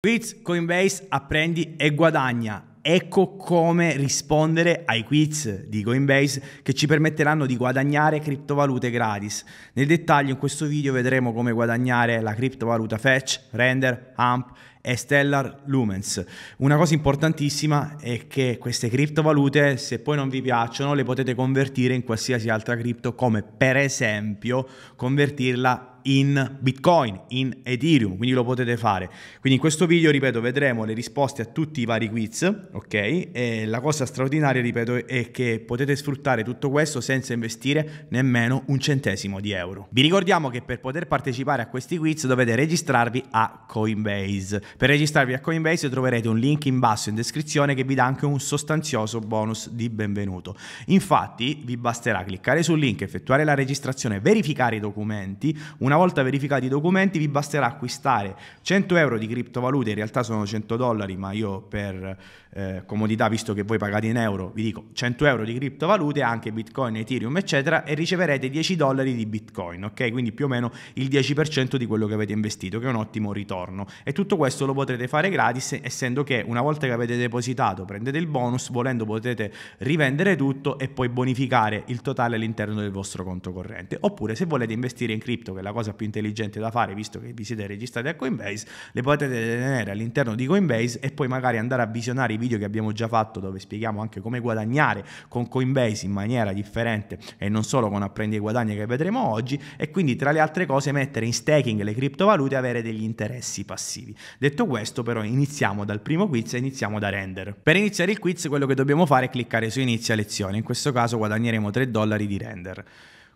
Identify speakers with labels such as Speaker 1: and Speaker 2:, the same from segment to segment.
Speaker 1: Quiz Coinbase apprendi e guadagna. Ecco come rispondere ai quiz di Coinbase che ci permetteranno di guadagnare criptovalute gratis. Nel dettaglio in questo video vedremo come guadagnare la criptovaluta Fetch, Render, AMP e Stellar Lumens. Una cosa importantissima è che queste criptovalute, se poi non vi piacciono, le potete convertire in qualsiasi altra cripto, come per esempio convertirla in Bitcoin, in Ethereum, quindi lo potete fare. Quindi in questo video, ripeto, vedremo le risposte a tutti i vari quiz, ok? E la cosa straordinaria, ripeto, è che potete sfruttare tutto questo senza investire nemmeno un centesimo di euro. Vi ricordiamo che per poter partecipare a questi quiz dovete registrarvi a Coinbase. Per registrarvi a Coinbase troverete un link in basso in descrizione che vi dà anche un sostanzioso bonus di benvenuto. Infatti vi basterà cliccare sul link, effettuare la registrazione, verificare i documenti, una volta verificati i documenti vi basterà acquistare 100 euro di criptovalute, in realtà sono 100 dollari, ma io per eh, comodità, visto che voi pagate in euro, vi dico 100 euro di criptovalute, anche Bitcoin, Ethereum, eccetera, e riceverete 10 dollari di Bitcoin, ok? Quindi più o meno il 10% di quello che avete investito, che è un ottimo ritorno. E tutto questo lo potrete fare gratis, essendo che una volta che avete depositato prendete il bonus, volendo potete rivendere tutto e poi bonificare il totale all'interno del vostro conto corrente. Oppure se volete investire in cripto, che è la cosa più intelligente da fare, visto che vi siete registrati a Coinbase, le potete tenere all'interno di Coinbase e poi magari andare a visionare i video che abbiamo già fatto dove spieghiamo anche come guadagnare con Coinbase in maniera differente e non solo con apprendi e guadagni che vedremo oggi e quindi tra le altre cose mettere in staking le criptovalute e avere degli interessi passivi. Detto questo però iniziamo dal primo quiz e iniziamo da render. Per iniziare il quiz quello che dobbiamo fare è cliccare su inizia lezione, in questo caso guadagneremo 3 dollari di render.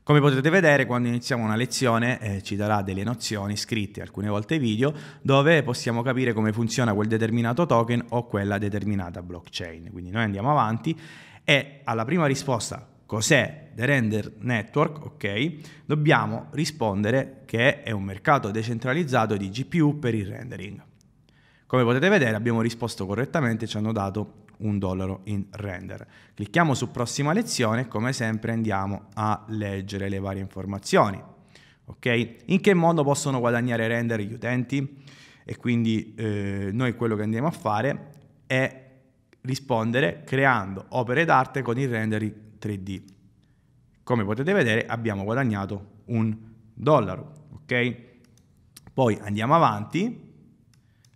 Speaker 1: Come potete vedere, quando iniziamo una lezione eh, ci darà delle nozioni scritte, alcune volte video, dove possiamo capire come funziona quel determinato token o quella determinata blockchain. Quindi noi andiamo avanti e alla prima risposta, cos'è The Render Network, ok, dobbiamo rispondere che è un mercato decentralizzato di GPU per il rendering. Come potete vedere abbiamo risposto correttamente, ci hanno dato un dollaro in render. Clicchiamo su prossima lezione e come sempre andiamo a leggere le varie informazioni. Ok? In che modo possono guadagnare render gli utenti? E quindi eh, noi quello che andiamo a fare è rispondere creando opere d'arte con il rendering 3D. Come potete vedere abbiamo guadagnato un dollaro, ok? Poi andiamo avanti,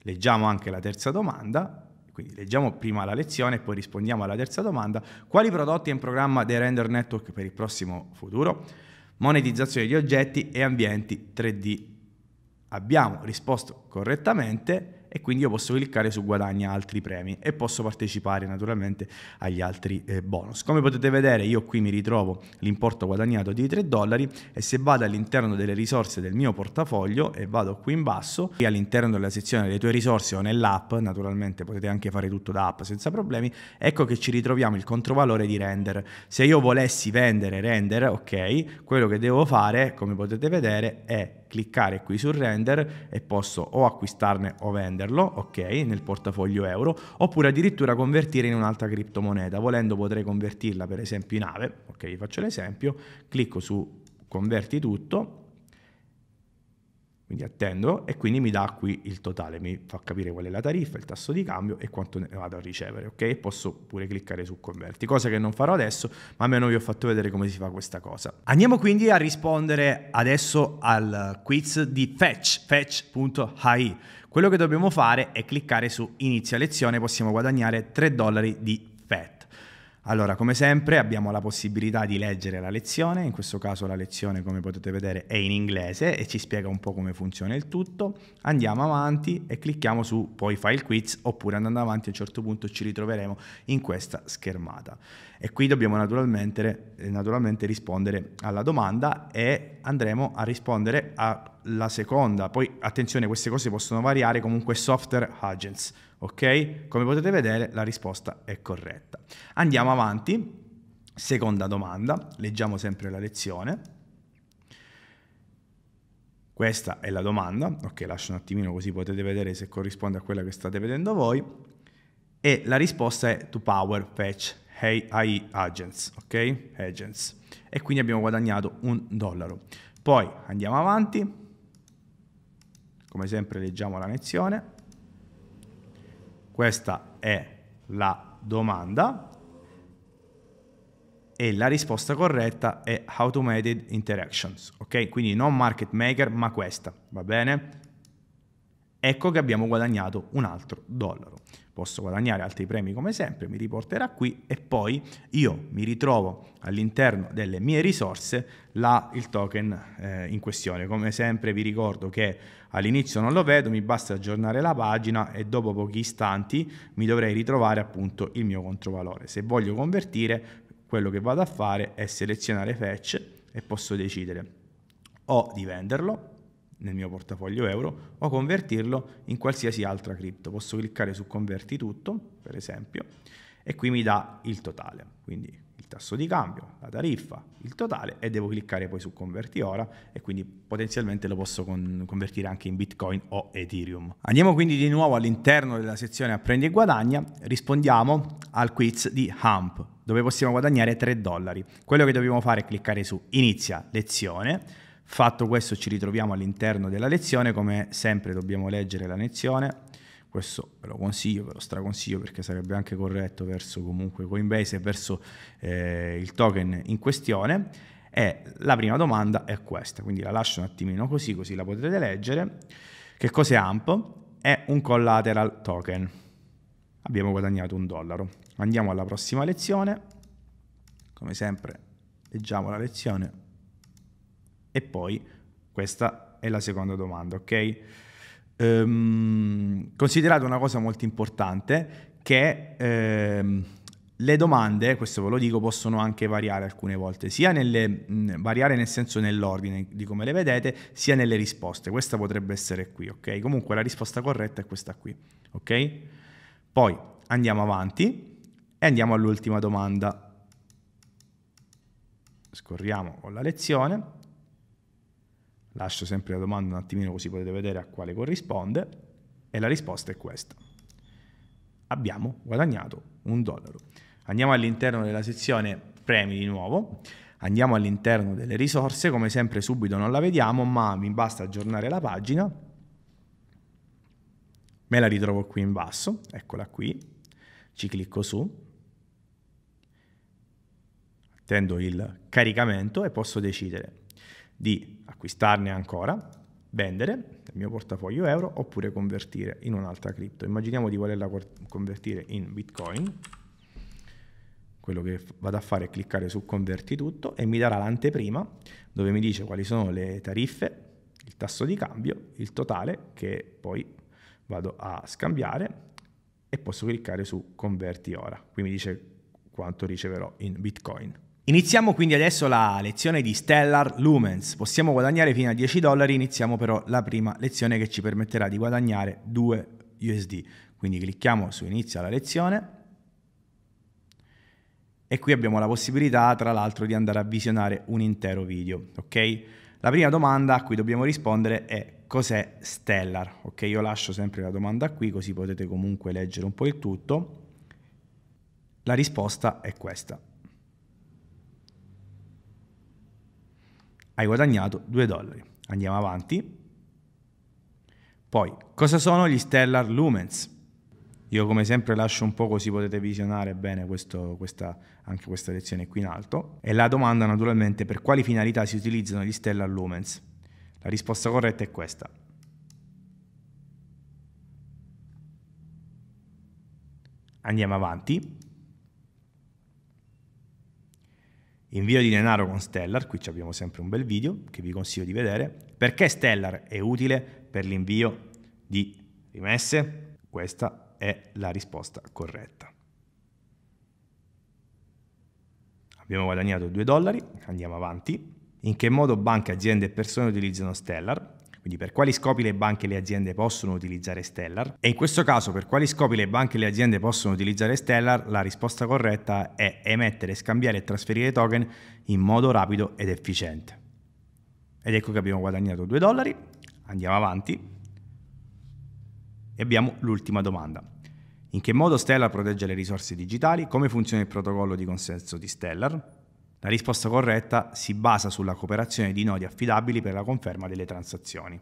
Speaker 1: leggiamo anche la terza domanda quindi leggiamo prima la lezione e poi rispondiamo alla terza domanda. Quali prodotti è in programma dei Render Network per il prossimo futuro? Monetizzazione di oggetti e ambienti 3D. Abbiamo risposto correttamente e quindi io posso cliccare su guadagna altri premi e posso partecipare naturalmente agli altri eh, bonus. Come potete vedere io qui mi ritrovo l'importo guadagnato di 3 dollari e se vado all'interno delle risorse del mio portafoglio e vado qui in basso, qui all'interno della sezione delle tue risorse o nell'app, naturalmente potete anche fare tutto da app senza problemi, ecco che ci ritroviamo il controvalore di render. Se io volessi vendere render, ok, quello che devo fare, come potete vedere, è cliccare qui sul render e posso o acquistarne o venderlo, ok, nel portafoglio euro, oppure addirittura convertire in un'altra criptomoneta. Volendo potrei convertirla per esempio in ave, ok, vi faccio l'esempio, clicco su converti tutto quindi attendo e quindi mi dà qui il totale, mi fa capire qual è la tariffa, il tasso di cambio e quanto ne vado a ricevere, ok? Posso pure cliccare su converti, cosa che non farò adesso, ma almeno vi ho fatto vedere come si fa questa cosa. Andiamo quindi a rispondere adesso al quiz di Fetch, fetch.ai. Quello che dobbiamo fare è cliccare su inizia lezione, possiamo guadagnare 3 dollari di allora, come sempre abbiamo la possibilità di leggere la lezione, in questo caso la lezione come potete vedere è in inglese e ci spiega un po' come funziona il tutto. Andiamo avanti e clicchiamo su poi fai il quiz oppure andando avanti a un certo punto ci ritroveremo in questa schermata. E qui dobbiamo naturalmente, eh, naturalmente rispondere alla domanda e andremo a rispondere alla seconda. Poi attenzione, queste cose possono variare comunque software agents Ok? Come potete vedere la risposta è corretta. Andiamo avanti. Seconda domanda, leggiamo sempre la lezione. Questa è la domanda, ok lascio un attimino così potete vedere se corrisponde a quella che state vedendo voi. E la risposta è to power fetch AI agents, ok? Agents. E quindi abbiamo guadagnato un dollaro. Poi andiamo avanti, come sempre leggiamo la lezione. Questa è la domanda e la risposta corretta è automated interactions, ok? Quindi non market maker, ma questa, va bene? Ecco che abbiamo guadagnato un altro dollaro. Posso guadagnare altri premi come sempre, mi riporterà qui e poi io mi ritrovo all'interno delle mie risorse la, il token eh, in questione. Come sempre vi ricordo che all'inizio non lo vedo, mi basta aggiornare la pagina e dopo pochi istanti mi dovrei ritrovare appunto il mio controvalore. Se voglio convertire, quello che vado a fare è selezionare fetch e posso decidere o di venderlo nel mio portafoglio euro o convertirlo in qualsiasi altra cripto. Posso cliccare su converti tutto, per esempio, e qui mi dà il totale, quindi il tasso di cambio, la tariffa, il totale e devo cliccare poi su converti ora e quindi potenzialmente lo posso con- convertire anche in Bitcoin o Ethereum. Andiamo quindi di nuovo all'interno della sezione Apprendi e guadagna, rispondiamo al quiz di Hump dove possiamo guadagnare 3 dollari. Quello che dobbiamo fare è cliccare su inizia lezione Fatto questo ci ritroviamo all'interno della lezione, come sempre dobbiamo leggere la lezione, questo ve lo consiglio, ve lo straconsiglio perché sarebbe anche corretto verso comunque Coinbase e verso eh, il token in questione. E la prima domanda è questa, quindi la lascio un attimino così, così la potrete leggere. Che cos'è AMP? È un collateral token. Abbiamo guadagnato un dollaro. Andiamo alla prossima lezione. Come sempre, leggiamo la lezione e poi, questa è la seconda domanda, ok? Um, considerate una cosa molto importante che ehm, le domande, questo ve lo dico, possono anche variare alcune volte, sia nelle, mh, variare nel senso nell'ordine di come le vedete, sia nelle risposte. Questa potrebbe essere qui, ok? Comunque la risposta corretta è questa qui, ok? Poi andiamo avanti e andiamo all'ultima domanda. Scorriamo con la lezione Lascio sempre la domanda un attimino così potete vedere a quale corrisponde e la risposta è questa. Abbiamo guadagnato un dollaro. Andiamo all'interno della sezione premi di nuovo, andiamo all'interno delle risorse, come sempre subito non la vediamo, ma mi basta aggiornare la pagina. Me la ritrovo qui in basso, eccola qui. Ci clicco su, attendo il caricamento e posso decidere di acquistarne ancora, vendere il mio portafoglio euro oppure convertire in un'altra cripto. Immaginiamo di volerla convertire in Bitcoin. Quello che vado a fare è cliccare su converti tutto e mi darà l'anteprima dove mi dice quali sono le tariffe, il tasso di cambio, il totale che poi vado a scambiare e posso cliccare su converti ora. Qui mi dice quanto riceverò in Bitcoin. Iniziamo quindi adesso la lezione di Stellar Lumens. Possiamo guadagnare fino a 10 dollari, iniziamo però la prima lezione che ci permetterà di guadagnare 2 USD. Quindi clicchiamo su inizia la lezione e qui abbiamo la possibilità tra l'altro di andare a visionare un intero video, ok? La prima domanda a cui dobbiamo rispondere è cos'è Stellar, ok? Io lascio sempre la domanda qui così potete comunque leggere un po' il tutto. La risposta è questa. hai guadagnato 2 dollari. Andiamo avanti. Poi, cosa sono gli stellar lumens? Io come sempre lascio un po' così potete visionare bene questo, questa, anche questa lezione qui in alto. E la domanda naturalmente per quali finalità si utilizzano gli stellar lumens? La risposta corretta è questa. Andiamo avanti. Invio di denaro con Stellar, qui abbiamo sempre un bel video che vi consiglio di vedere. Perché Stellar è utile per l'invio di rimesse? Questa è la risposta corretta. Abbiamo guadagnato 2 dollari, andiamo avanti. In che modo banche, aziende e persone utilizzano Stellar? Quindi per quali scopi le banche e le aziende possono utilizzare Stellar? E in questo caso per quali scopi le banche e le aziende possono utilizzare Stellar? La risposta corretta è emettere, scambiare e trasferire token in modo rapido ed efficiente. Ed ecco che abbiamo guadagnato 2 dollari, andiamo avanti e abbiamo l'ultima domanda. In che modo Stellar protegge le risorse digitali? Come funziona il protocollo di consenso di Stellar? La risposta corretta si basa sulla cooperazione di nodi affidabili per la conferma delle transazioni.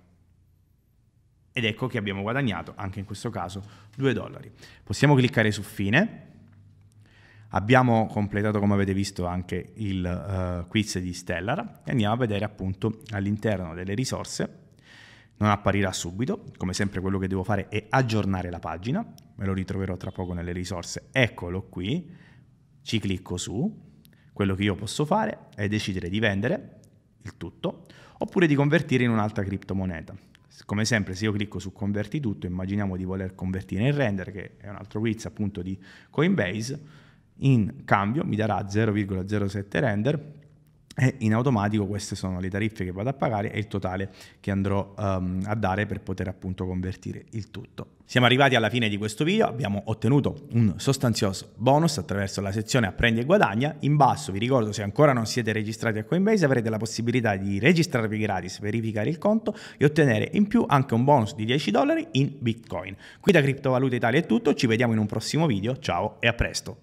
Speaker 1: Ed ecco che abbiamo guadagnato, anche in questo caso, 2 dollari. Possiamo cliccare su fine. Abbiamo completato, come avete visto, anche il uh, quiz di Stellar e andiamo a vedere appunto all'interno delle risorse. Non apparirà subito, come sempre quello che devo fare è aggiornare la pagina, me lo ritroverò tra poco nelle risorse. Eccolo qui, ci clicco su, quello che io posso fare è decidere di vendere il tutto oppure di convertire in un'altra criptomoneta. Come sempre se io clicco su converti tutto, immaginiamo di voler convertire in render, che è un altro quiz appunto di Coinbase, in cambio mi darà 0,07 render e in automatico queste sono le tariffe che vado a pagare e il totale che andrò um, a dare per poter appunto convertire il tutto. Siamo arrivati alla fine di questo video, abbiamo ottenuto un sostanzioso bonus attraverso la sezione Apprendi e guadagna. In basso vi ricordo se ancora non siete registrati a Coinbase avrete la possibilità di registrarvi gratis, verificare il conto e ottenere in più anche un bonus di 10 dollari in Bitcoin. Qui da Criptovaluta Italia è tutto, ci vediamo in un prossimo video, ciao e a presto!